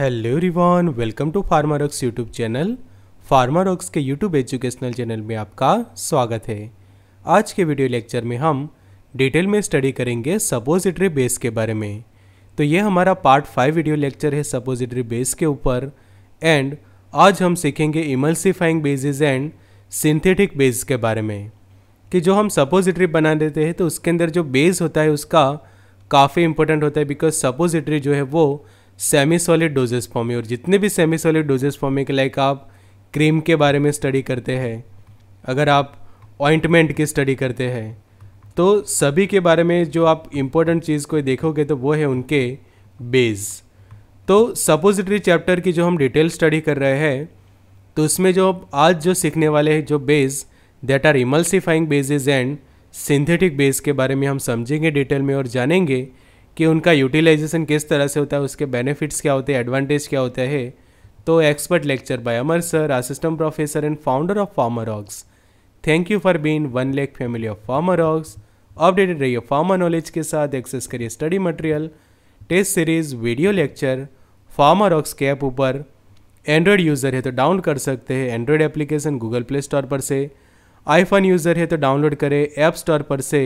Hello everyone welcome to Pharmarocks YouTube channel Pharmarocks के YouTube educational channel में आपका स्वागत है आज के वीडियो लेक्चर में हम डिटेल में स्टडी करेंगे सपोजिटरी बेस के बारे में तो ये हमारा पार्ट फाइव वीडियो लेक्चर है सपोजिटरी बेस के ऊपर एंड आज हम सीखेंगे emulsifying bases and synthetic base के बारे में कि जो हम सपोजिटरी बना देते हैं तो उसके अंदर जो बेस होता है उसका काफ़ी इंपॉर्टेंट होता है बिकॉज सपोजिटरी जो है वो सेमी सॉलिड डोजेस फॉर्मी और जितने भी सेमी सॉलिड डोजेस फॉर्मी के लाइक आप क्रीम के बारे में स्टडी करते हैं अगर आप ऑइंटमेंट की स्टडी करते हैं तो सभी के बारे में जो आप इम्पोर्टेंट चीज़ को देखोगे तो वो है उनके बेस तो सपोजिटरी चैप्टर की जो हम डिटेल स्टडी कर रहे हैं तो उसमें जो आज जो सीखने वाले हैं जो base that are emulsifying bases and synthetic base के बारे में हम समझेंगे डिटेल में और जानेंगे कि उनका यूटिलाइजेशन किस तरह से होता है उसके बेनिफिट्स क्या होते हैं एडवांटेज क्या होते हैं तो expert lecture by Amar sir assistant professor and founder of Pharmarocks thank you for being one lakh family of Pharmarocks updated रहिए फार्मर नॉलेज के साथ एक्सेस करिए study material test series video lecture farmer aux के app ऊपर Android user है तो download कर सकते हैं Android application Google Play Store पर से आईफोन यूज़र है तो डाउनलोड करें ऐप स्टोर पर से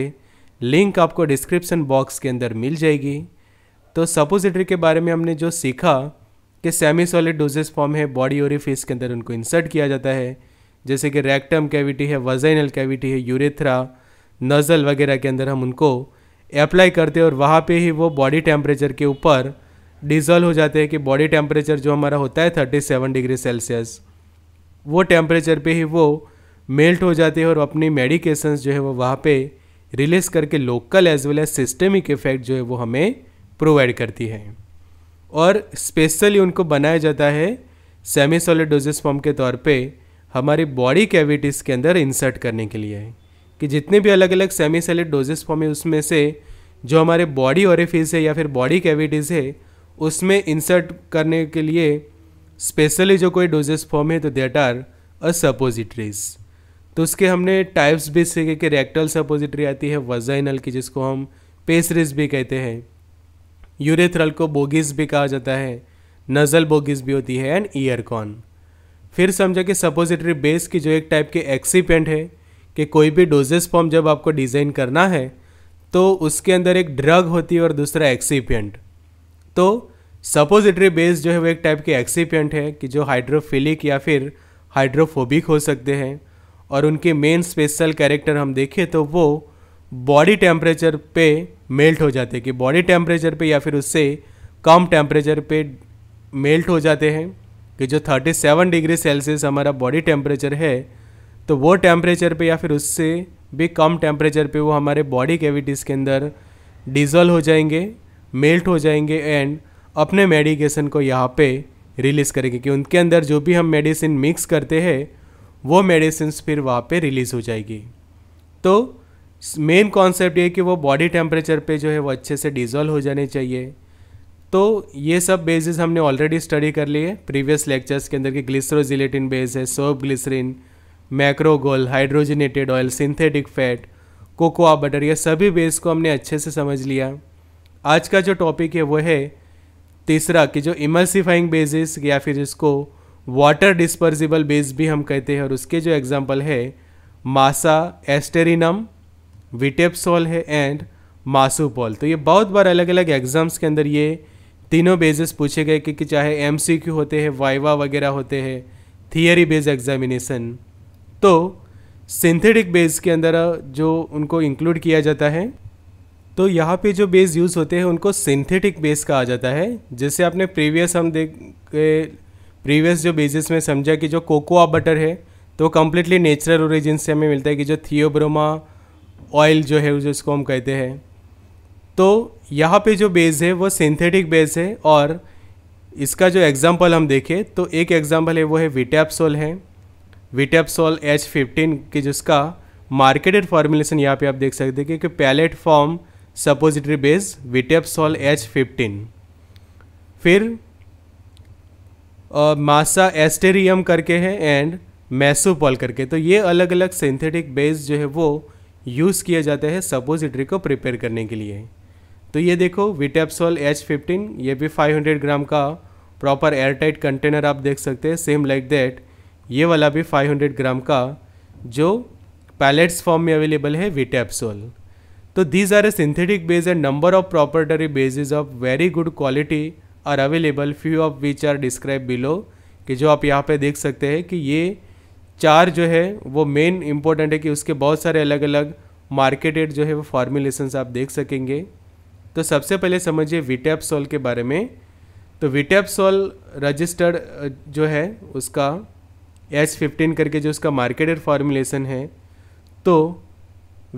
लिंक आपको डिस्क्रिप्सन बॉक्स के अंदर मिल जाएगी तो सपोजिटरी के बारे में हमने जो सीखा कि सेमी सॉलिड डोजेस फॉर्म है बॉडी और फेस के अंदर उनको इंसर्ट किया जाता है जैसे कि रैक्टम कैविटी है वजाइनल कैविटी है यूरेथ्रा नज़ल वगैरह के अंदर हम उनको अप्लाई करते हैं और वहाँ पे ही वो बॉडी टेम्परेचर के ऊपर डिजॉल्व हो जाते हैं कि बॉडी टेम्परेचर जो हमारा होता है सेवन डिग्री सेल्सियस वो टेम्परेचर पे ही वो मेल्ट हो जाते हैं और अपनी मेडिकेशंस जो है वो वहाँ पे रिलीज करके local as well as systemic effect जो है वो हमें प्रोवाइड करती है और स्पेशली उनको बनाया जाता है सेमी सॉलिड डोजेस फॉर्म के तौर पे हमारी बॉडी कैविटीज़ के अंदर इंसर्ट करने के लिए कि जितने भी अलग अलग सेमी सॉलिड डोजेस फॉर्म है उसमें से जो हमारे बॉडी ऑरिफिस है या फिर बॉडी कैविटीज़ है उसमें इंसर्ट करने के लिए स्पेशली जो कोई डोजेस फॉर्म है तो देट आर अ सपोजिटरीज़ तो उसके हमने टाइप्स भी सीखे कि रेक्टल सपोजिटरी आती है वजाइनल की जिसको हम पेसरिस भी कहते हैं यूरेथ्रल को बोगिस भी कहा जाता है नज़ल बोगिस भी होती है एंड ईयरकॉन फिर समझा कि सपोजिटरी बेस की जो एक टाइप के एक्सीपेंट है कि कोई भी डोजेस फॉर्म जब आपको डिज़ाइन करना है तो उसके अंदर एक ड्रग होती है और दूसरा एक्सीपेंट तो सपोजिटरी बेस जो है वो एक टाइप के एक्सीपेंट है कि जो हाइड्रोफिलिक या फिर हाइड्रोफोबिक हो सकते हैं और उनके मेन स्पेशल कैरेक्टर हम देखें तो वो बॉडी टेम्परेचर पे मेल्ट हो जाते हैं कि बॉडी टेम्परेचर पे या फिर उससे कम टेम्परेचर पे मेल्ट हो जाते हैं कि जो 37 डिग्री सेल्सियस हमारा बॉडी टेम्परेचर है तो वो टेम्परेचर पे या फिर उससे भी कम टेम्परेचर पे वो हमारे बॉडी कैविटीज़ के अंदर डिजल हो जाएंगे मेल्ट हो जाएंगे एंड अपने मेडिकेशन को यहाँ पे रिलीज़ करेंगे कि उनके अंदर जो भी हम मेडिसिन मिक्स करते हैं वो मेडिसिन फिर वहाँ पे रिलीज़ हो जाएगी तो मेन कॉन्सेप्ट ये कि वो बॉडी टेम्परेचर पे जो है वो अच्छे से डिज़ोल्व हो जाने चाहिए तो ये सब बेसिस हमने ऑलरेडी स्टडी कर लिए प्रीवियस लेक्चर्स के अंदर के ग्लिसरोजिलेटिन बेस है soap glycerin macrogol hydrogenated oil synthetic fat cocoa butter ये सभी बेस को हमने अच्छे से समझ लिया आज का जो टॉपिक है वो है तीसरा कि जो इमल्सिफाइंग बेसिस या फिर इसको वाटर डिस्पर्जिबल बेस भी हम कहते हैं और उसके जो एग्जाम्पल है मासा एस्टेरिनम विटेपसोल है एंड मासूपोल तो ये बहुत बार अलग अलग एग्ज़ाम्स के अंदर ये तीनों बेजेस पूछे गए कि, कि चाहे एम होते हैं वाइवा वगैरह होते हैं थियरी बेस्ड एग्जामिनेशन तो सिंथेटिक बेस के अंदर जो उनको इंक्लूड किया जाता है तो यहाँ पे जो बेस यूज़ होते हैं उनको सिंथेटिक बेस कहा जाता है जैसे आपने प्रीवियस हम देख प्रीवियस जो बेसिस में समझा कि जो कोकोआ बटर है तो कम्प्लीटली नेचुरल ओरिजिन से हमें मिलता है कि जो थियोब्रोमा ऑयल जो है जिसको हम कहते हैं तो यहाँ पे जो बेस है वो सिंथेटिक बेस है और इसका जो एग्ज़ाम्पल हम देखें तो एक एग्ज़ाम्पल है वो है विटैप्सोल है विटैपसोल एच फिफ्टीन के जिसका मार्केटेड फॉर्मुलेशन यहाँ पे आप देख सकते हैं कि pellet form suppository base Witepsol H fifteen फिर मासा एस्टेरियम करके हैं एंड मैसोपॉल करके तो ये अलग अलग सिंथेटिक बेस जो है वो यूज़ किया जाता है सपोजिटरी को प्रिपेयर करने के लिए तो ये देखो विटेप्सोल एच फिफ्टीन ये भी 500 ग्राम का प्रॉपर एयरटाइट कंटेनर आप देख सकते हैं सेम लाइक दैट ये वाला भी 500 ग्राम का जो पैलेट्स फॉर्म में अवेलेबल है विटेप्सोल तो these are a synthetic base and number of proprietary bases of very good quality are available few of which are describe below कि जो आप यहाँ पे देख सकते हैं कि ये चार जो है वो मेन इम्पोर्टेंट है कि उसके बहुत सारे अलग अलग मार्केटेड जो है वो फार्मूलेशंस आप देख सकेंगे तो सबसे पहले समझिए विटेपसोल के बारे में तो विटेपसोल रजिस्टर्ड जो है उसका एस फिफ्टीन करके जो उसका मार्केटेड फार्मूलेशन है तो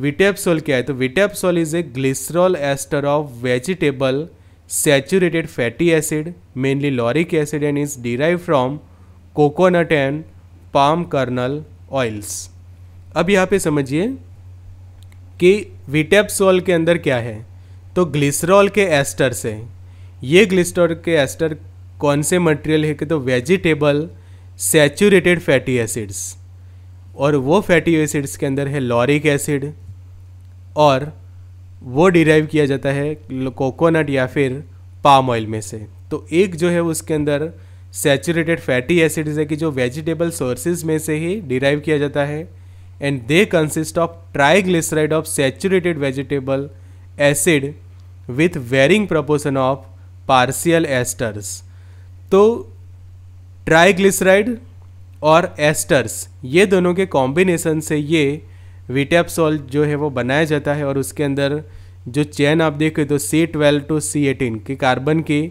विटेपसोल क्या है तो Witepsol is a glycerol ester of vegetable Saturated fatty acid mainly lauric acid and is derive from coconut and palm kernel oils. अब यहाँ पे समझिए कि विटेप्सोल के अंदर क्या है तो ग्लिसरॉल के एस्टर्स से ये ग्लिस्टर के एस्टर कौन से मटेरियल है कि तो वेजिटेबल सैचुरेटेड फैटी एसिड्स और वो फैटी एसिड्स के अंदर है लॉरिक एसिड और वो डिराइव किया जाता है कोकोनट या फिर पाम ऑयल में से तो एक जो है उसके अंदर सैचुरेटेड फैटी एसिड्स है कि जो वेजिटेबल सोर्सेज में से ही डिराइव किया जाता है and they consist of triglyceride of saturated vegetable acid with varying proportion of partial esters तो ट्राइग्लिसराइड और एस्टर्स ये दोनों के कॉम्बिनेशन से ये वीटैप जो है वो बनाया जाता है और उसके अंदर जो चैन आप देखें तो C twelve to C eighteen की कार्बन की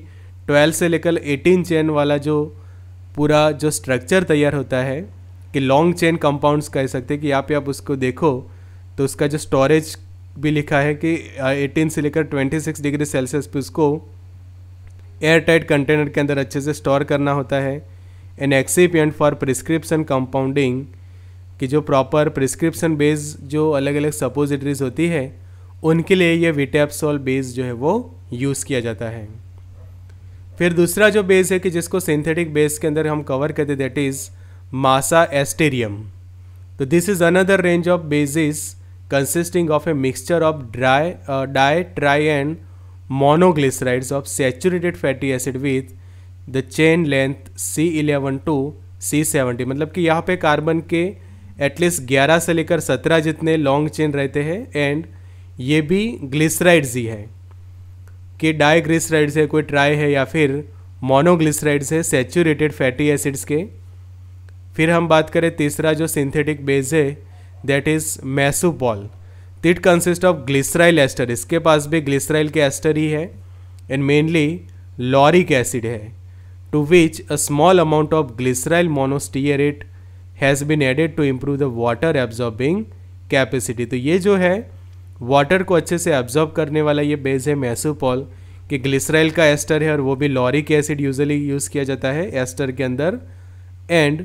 ट्वेल्व से लेकर एटीन चैन वाला जो पूरा जो स्ट्रक्चर तैयार होता है कि लॉन्ग चेन कंपाउंड्स कह सकते हैं कि यहाँ पे आप उसको देखो तो उसका जो स्टोरेज भी लिखा है कि 18 से लेकर 26 डिग्री सेल्सियस पे उसको एयर टाइट कंटेनर के अंदर अच्छे से स्टोर करना होता है an excipient for prescription compounding कि जो प्रॉपर प्रिस्क्रिप्शन बेस्ड जो अलग अलग सपोजिटरीज होती है उनके लिए ये विटेप्सोल बेस जो है वो यूज़ किया जाता है फिर दूसरा जो बेस है कि जिसको सिंथेटिक बेस के अंदर हम कवर करते दैट इज़ मासा एस्टेरियम तो this is another range of bases of a mixture of dry di tri and monoglycerides of saturated fatty acid with the chain length C eleven to C seventy मतलब कि यहाँ पे carbon के at least 11 से लेकर 17 जितने long chain रहते हैं एंड ये भी ग्लिसराइड्स ही है कि ग्लिसराइड्स है कोई ट्राई है या फिर मोनोग्लिसराइड्स है सेचूरेटेड फैटी एसिड्स के फिर हम बात करें तीसरा जो सिंथेटिक बेस है that is Massupol it consist of glyceryl ester इसके पास भी ग्लिसराइल के एस्टर ही है एंड मेनली लॉरिक एसिड है to which a small amount of glyceryl monostearate has been added to improve the water absorbing capacity तो ये जो है वाटर को अच्छे से एब्जॉर्ब करने वाला ये बेस है मैसूपॉल कि ग्लिसराइल का एस्टर है और वो भी लॉरिक एसिड यूजली यूज़ किया जाता है एस्टर के अंदर एंड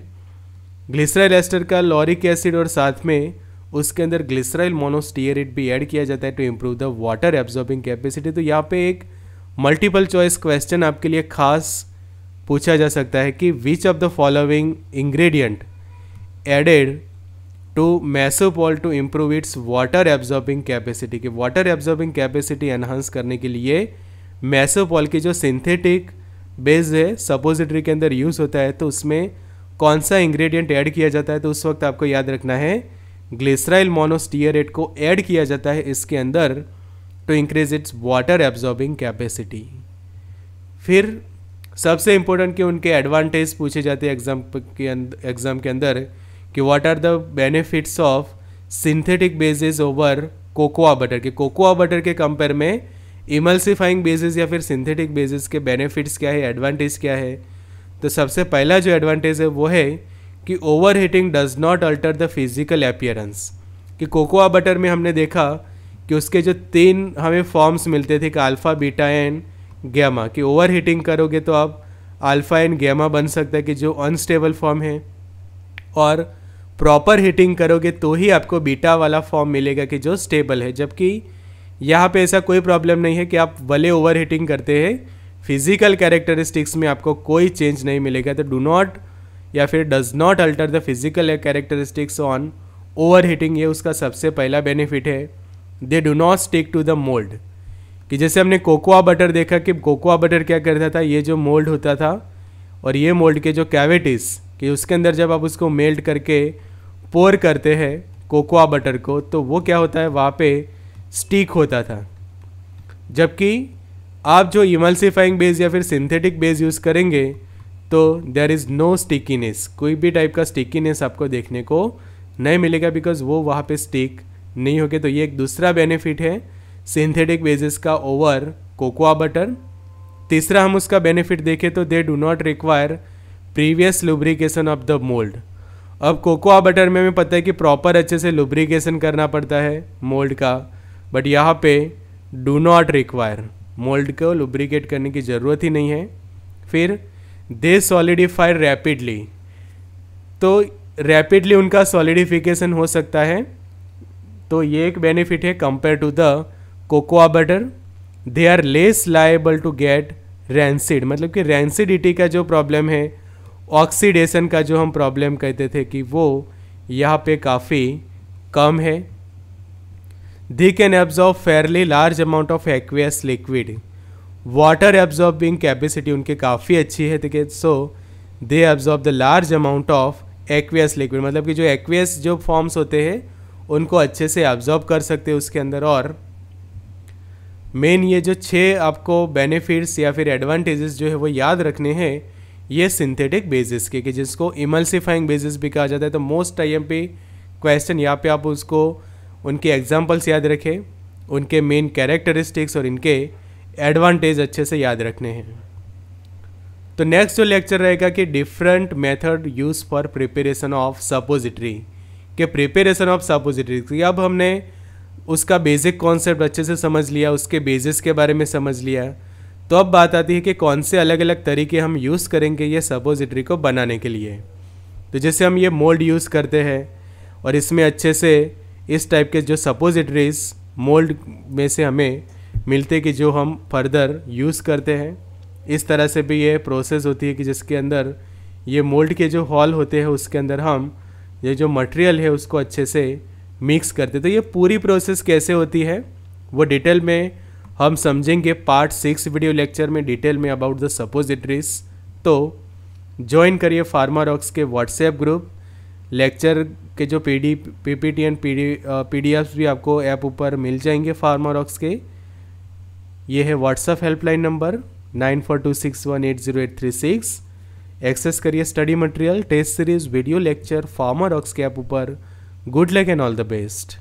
ग्लिसराइल एस्टर का लॉरिक एसिड और साथ में उसके अंदर ग्लिसराइल मोनोस्टियरिट भी ऐड किया जाता है to improve the water absorbing capacity तो यहाँ पे एक मल्टीपल चॉइस क्वेश्चन आपके लिए खास पूछा जा सकता है कि which of the following ingredient added to Massupol to improve its water absorbing capacity के वाटर एब्जॉर्बिंग कैपेसिटी एनहांस करने के लिए मैसोपॉल की जो सिंथेटिक बेस है सपोजिटरी के अंदर यूज़ होता है तो उसमें कौन सा इंग्रेडिएंट ऐड किया जाता है तो उस वक्त आपको याद रखना है ग्लिसराइल मोनोस्टियरेट को ऐड किया जाता है इसके अंदर to increase its water absorbing capacity फिर सबसे इम्पोर्टेंट कि उनके एडवांटेज पूछे जाते हैं एग्जाम के एग्ज़ाम के अंदर कि what are the benefits of synthetic bases over cocoa butter के कोकोआ बटर के कंपेयर में इमल्सिफाइंग बेसिस या फिर सिंथेटिक बेसिस के बेनिफिट्स क्या है एडवांटेज क्या है तो सबसे पहला जो एडवांटेज है वो है कि overheating does not alter the physical appearance कि कोकोआ बटर में हमने देखा कि उसके जो तीन हमें फॉर्म्स मिलते थे कि अल्फ़ा बीटा एंड गैमा कि ओवर हीटिंग करोगे तो आप अल्फ़ा एंड गैमा बन सकता है कि जो अनस्टेबल फॉर्म है और प्रॉपर हीटिंग करोगे तो ही आपको बीटा वाला फॉर्म मिलेगा कि जो स्टेबल है जबकि यहाँ पे ऐसा कोई प्रॉब्लम नहीं है कि आप वले ओवर हीटिंग करते हैं फिजिकल कैरेक्टरिस्टिक्स में आपको कोई चेंज नहीं मिलेगा तो डू नॉट या फिर does not alter the physical characteristics on overheating ये उसका सबसे पहला बेनिफिट है they do not stick to the mould कि जैसे हमने कोकोआ बटर देखा कि कोकोआ बटर क्या करता था ये जो मोल्ड होता था और ये मोल्ड के जो कैविटीज़ कि उसके अंदर जब आप उसको मेल्ट करके पोर करते हैं कोकोआ बटर को तो वो क्या होता है वहाँ पे स्टिक होता था जबकि आप जो इमल्सिफाइंग बेस या फिर सिंथेटिक बेस यूज़ करेंगे तो देर इज़ नो स्टिकीनेस कोई भी टाइप का स्टिकीनेस आपको देखने को नहीं मिलेगा बिकॉज वो वहाँ पे स्टिक नहीं होगी तो ये एक दूसरा बेनिफिट है सिंथेटिक बेसिस का ओवर कोकोआ बटर तीसरा हम उसका बेनिफिट देखें तो they do not require previous lubrication of the mould अब कोकोआ बटर में हमें पता है कि प्रॉपर अच्छे से लुब्रिकेशन करना पड़ता है मोल्ड का बट यहाँ पे डू नॉट रिक्वायर मोल्ड को लुब्रिकेट करने की ज़रूरत ही नहीं है फिर दे सॉलिडिफाई रैपिडली तो रैपिडली उनका सॉलिडिफिकेशन हो सकता है तो ये एक बेनिफिट है compare to the cocoa butter they are less liable to get rancid मतलब कि रैंसिडिटी का जो प्रॉब्लम है ऑक्सीडेशन का जो हम प्रॉब्लम कहते थे कि वो यहाँ पे काफ़ी कम है they can absorb fairly large amount of aqueous liquid water absorbing capacity उनकी काफ़ी अच्छी है ठीक है so they absorb the large amount of aqueous liquid मतलब कि जो एक्वियस जो फॉर्म्स होते हैं उनको अच्छे से एब्जॉर्ब कर सकते हैं उसके अंदर और मेन ये जो छः आपको बेनिफिट्स या फिर एडवांटेजेस जो है वो याद रखने हैं ये सिंथेटिक बेसिस के कि जिसको इमल्सिफाइंग बेसिस भी कहा जाता है तो मोस्ट टाइम पे क्वेश्चन यहाँ पे आप उसको उनके एग्जाम्पल्स याद रखें उनके मेन कैरेक्टरिस्टिक्स और इनके एडवांटेज अच्छे से याद रखने हैं तो नेक्स्ट जो लेक्चर रहेगा कि different method use for preparation of suppository के प्रिपेरेशन ऑफ सपोजिटरी अब हमने उसका बेसिक कॉन्सेप्ट अच्छे से समझ लिया उसके बेसिस के बारे में समझ लिया तो अब बात आती है कि कौन से अलग अलग तरीके हम यूज़ करेंगे ये सपोजिटरी को बनाने के लिए तो जैसे हम ये मोल्ड यूज़ करते हैं और इसमें अच्छे से इस टाइप के जो सपोजिटरीज मोल्ड में से हमें मिलते कि जो हम फर्दर यूज़ करते हैं इस तरह से भी ये प्रोसेस होती है कि जिसके अंदर ये मोल्ड के जो हॉल होते हैं उसके अंदर हम ये जो मटेरियल है उसको अच्छे से मिक्स करते तो ये पूरी प्रोसेस कैसे होती है वो डिटेल में हम समझेंगे पार्ट सिक्स वीडियो लेक्चर में डिटेल में अबाउट द सपोजिटरीज तो ज्वाइन करिए फार्मारॉक्स के व्हाट्सएप ग्रुप लेक्चर के जो P D P P T and P D P D Fs भी आपको ऐप ऊपर मिल जाएंगे फार्मारॉक्स के ये है WhatsApp helpline number nine four two six one eight zero eight three six access करिए study material test series video lecture farmer aux के app ऊपर good luck and all the best